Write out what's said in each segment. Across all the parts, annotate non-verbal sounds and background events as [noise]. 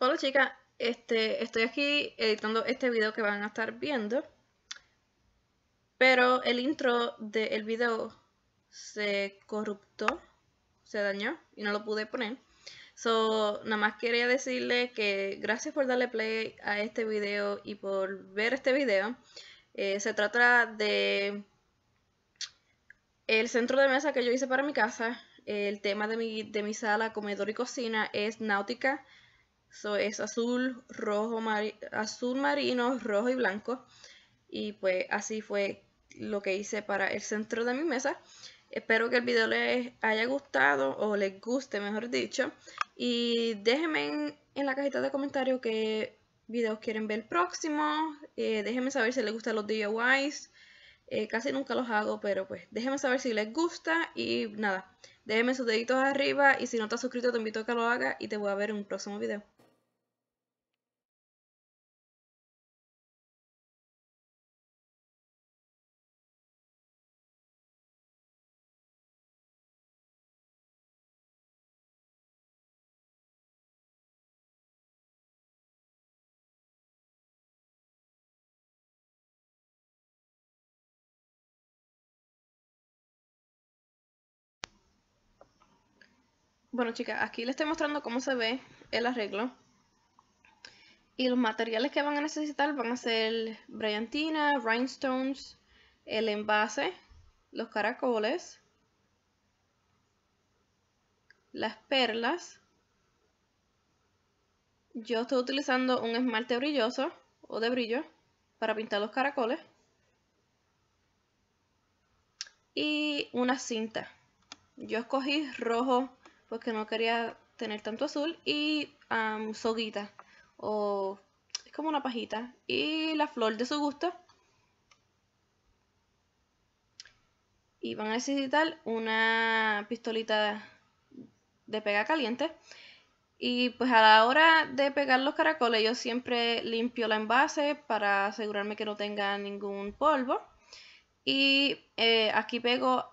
Hola chicas, este, estoy aquí editando este video que van a estar viendo. Pero el intro del video se corruptó, se dañó y no lo pude poner. So, nada más quería decirle que gracias por darle play a este video y por ver este video. Eh, se trata de el centro de mesa que yo hice para mi casa. El tema de mi, de mi sala, comedor y cocina es náutica So, es azul, rojo, azul marino, rojo y blanco. Y pues así fue lo que hice para el centro de mi mesa. Espero que el video les haya gustado o les guste, mejor dicho. Y déjenme en, la cajita de comentarios qué videos quieren ver próximos. Eh, déjenme saber si les gustan los DIYs. Eh, casi nunca los hago, pero pues déjenme saber si les gusta. Y nada, déjenme sus deditos arriba. Y si no estás suscrito, te invito a que lo hagas. Y te voy a ver en un próximo video. Bueno chicas, aquí les estoy mostrando cómo se ve el arreglo. Y los materiales que van a necesitar van a ser brillantina, rhinestones, el envase, los caracoles, las perlas. Yo estoy utilizando un esmalte brilloso o de brillo para pintar los caracoles. Y una cinta. Yo escogí rojo porque no quería tener tanto azul y soguita o es como una pajita y la flor de su gusto y van a necesitar una pistolita de pega caliente y pues a la hora de pegar los caracoles yo siempre limpio la envase para asegurarme que no tenga ningún polvo. Y eh, aquí pego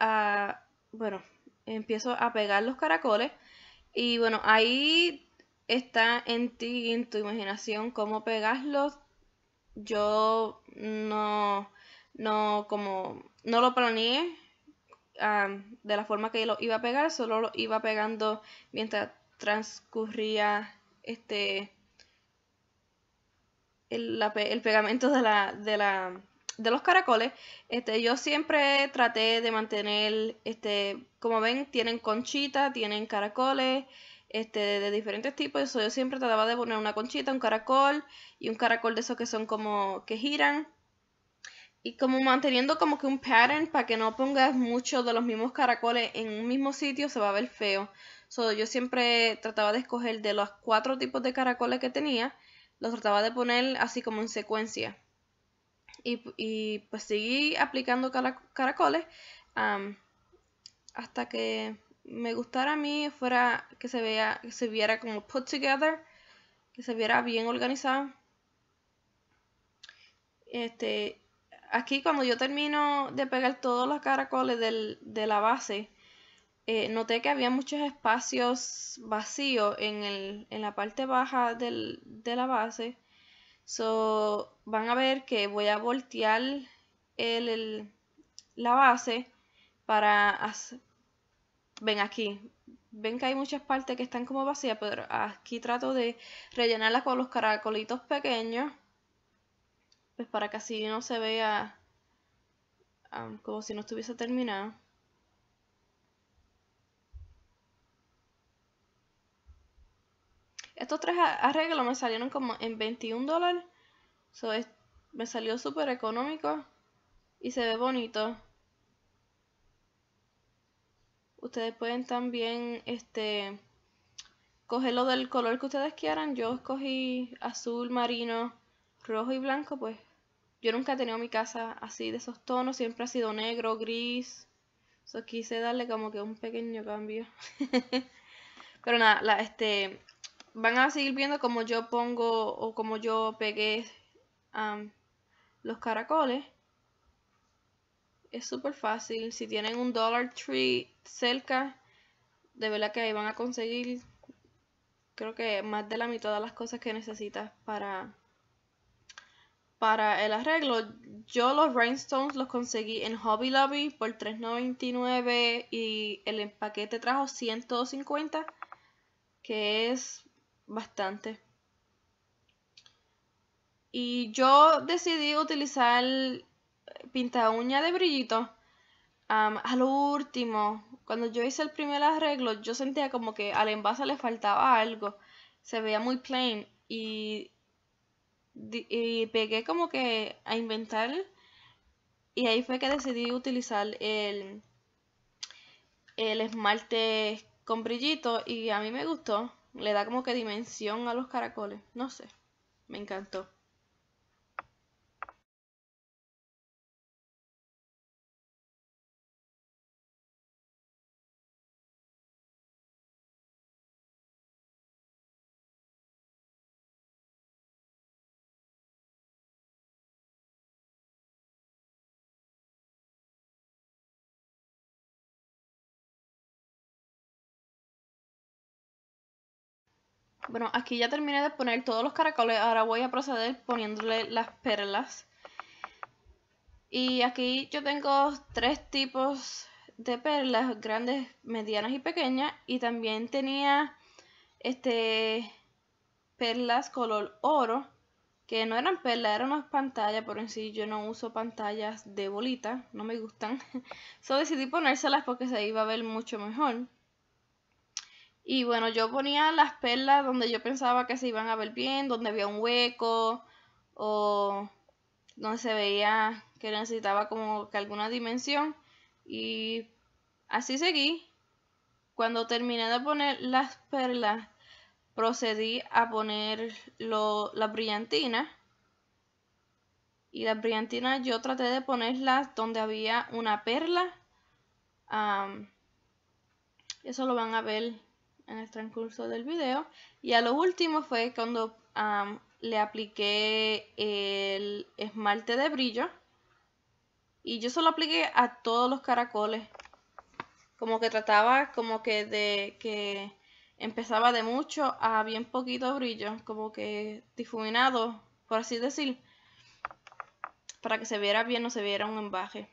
a, bueno, empiezo a pegar los caracoles. Y bueno, ahí está en ti, en tu imaginación, cómo pegarlos. Yo no, no, como, no lo planeé de la forma que lo iba a pegar, solo lo iba pegando mientras transcurría este el, el pegamento de la, de la de los caracoles, este, yo siempre traté de mantener, este, como ven, tienen conchitas tienen caracoles, este, de diferentes tipos. Eso yo siempre trataba de poner una conchita, un caracol y un caracol de esos que son como que giran. Y como manteniendo como que un pattern para que no pongas mucho de los mismos caracoles en un mismo sitio, se va a ver feo. So, yo siempre trataba de escoger de los cuatro tipos de caracoles que tenía, los trataba de poner así como en secuencia. Y, pues seguí aplicando caracoles hasta que me gustara a mí, fuera que se, vea, que se viera como put together, que se viera bien organizado. Este, aquí cuando yo termino de pegar todos los caracoles de la base, eh, noté que había muchos espacios vacíos en, la parte baja de la base So, van a ver que voy a voltear la base para... Hacer, ven aquí. Ven que hay muchas partes que están como vacías, pero aquí trato de rellenarlas con los caracolitos pequeños. Pues para que así no se vea um, como si no estuviese terminado. estos tres arreglos me salieron como en 21 dólares. es, me salió súper económico y se ve bonito. Ustedes pueden también este, cogerlo del color que ustedes quieran. Yo escogí azul, marino, rojo y blanco. Pues yo nunca he tenido mi casa así de esos tonos. Siempre ha sido negro, gris. Eso quise darle como que un pequeño cambio. [laughs] Pero nada, la, este, van a seguir viendo como yo pongo o como yo pegué los caracoles. Es súper fácil. Si tienen un Dollar Tree cerca, de verdad que ahí van a conseguir, creo que más de la mitad de las cosas que necesitas para, para el arreglo. Yo los rhinestones los conseguí en Hobby Lobby por $3.99 y el empaquete trajo 150 que es bastante. Y yo decidí utilizar eh, pinta uña de brillito. a lo último, cuando yo hice el primer arreglo, yo sentía como que al envase le faltaba algo. Se veía muy plain. Y, pegué como que a inventar. Y ahí fue que decidí utilizar el, el esmalte con brillito. Y a mí me gustó le da como que dimensión a los caracoles. No sé, me encantó. Bueno, aquí ya terminé de poner todos los caracoles. Ahora voy a proceder poniéndole las perlas. Y aquí yo tengo tres tipos de perlas, grandes, medianas y pequeñas. Y también tenía este perlas color oro, que no eran perlas, eran unas pantallas, pero en sí yo no uso pantallas de bolita, no me gustan. [laughs] Solo decidí ponérselas porque se iba a ver mucho mejor. Y bueno, yo ponía las perlas donde yo pensaba que se iban a ver bien, donde había un hueco o donde se veía que necesitaba como que alguna dimensión. Y así seguí. Cuando terminé de poner las perlas, procedí a poner lo, las brillantinas. Y la brillantina yo traté de ponerlas donde había una perla. eso lo van a ver en el transcurso del video. Y a lo último fue cuando le apliqué el esmalte de brillo. Y yo solo apliqué a todos los caracoles. Como que trataba como que de que empezaba de mucho a bien poquito brillo. Como que difuminado, por así decir. Para que se viera bien, no se viera un embaje.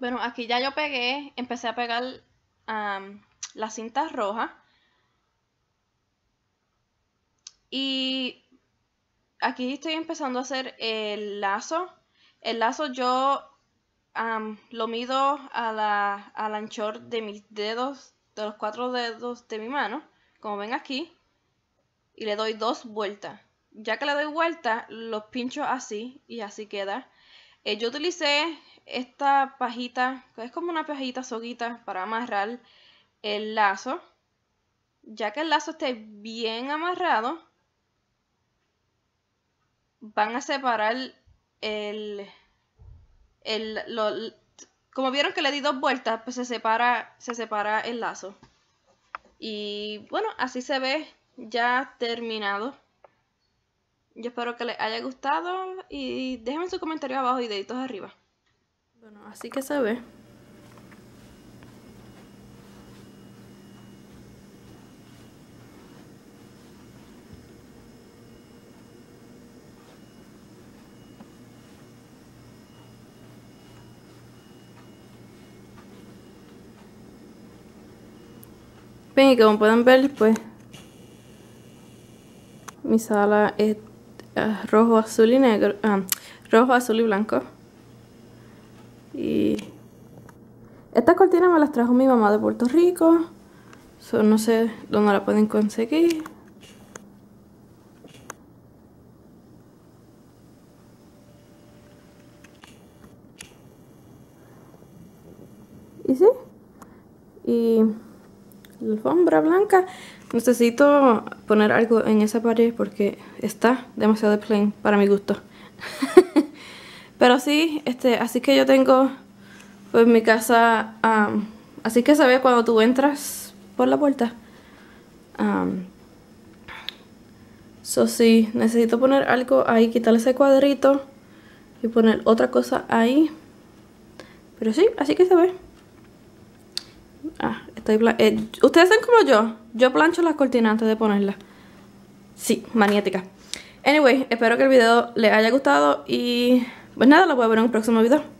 Bueno, aquí ya yo pegué, empecé a pegar la las cintas rojas. Y aquí estoy empezando a hacer el lazo. El lazo yo lo mido a al anchor de mis dedos, de los cuatro dedos de mi mano, como ven aquí. Y le doy dos vueltas. Ya que le doy vuelta, los pincho así y así queda eh, yo utilicé esta pajita, que es como una pajita soguita para amarrar el lazo. Ya que el lazo esté bien amarrado, van a separar el... el lo, como vieron que le di dos vueltas, pues se separa, se separa el lazo. Y bueno, así se ve ya terminado. Yo espero que les haya gustado y déjenme su comentario abajo y deditos arriba. Bueno, así que se ve. Ven, y como pueden ver, Después pues, mi sala es Ah, rojo, azul y negro, ah, rojo, azul y blanco. Y estas cortinas me las trajo mi mamá de Puerto Rico. So, no sé dónde la pueden conseguir. ¿Y sí? Y alfombra blanca. Necesito poner algo en esa pared porque está demasiado plain para mi gusto. [laughs] Pero sí, este, así que yo tengo pues mi casa, así que se ve cuando tú entras por la puerta. Um, sí, necesito poner algo ahí, quitar ese cuadrito y poner otra cosa ahí. Pero sí, así que se ve. Ah, eh, Ustedes son como yo. Yo plancho las cortinas antes de ponerlas. Sí, maniática. Anyway, espero que el video les haya gustado y pues nada, lo voy a ver en un próximo video.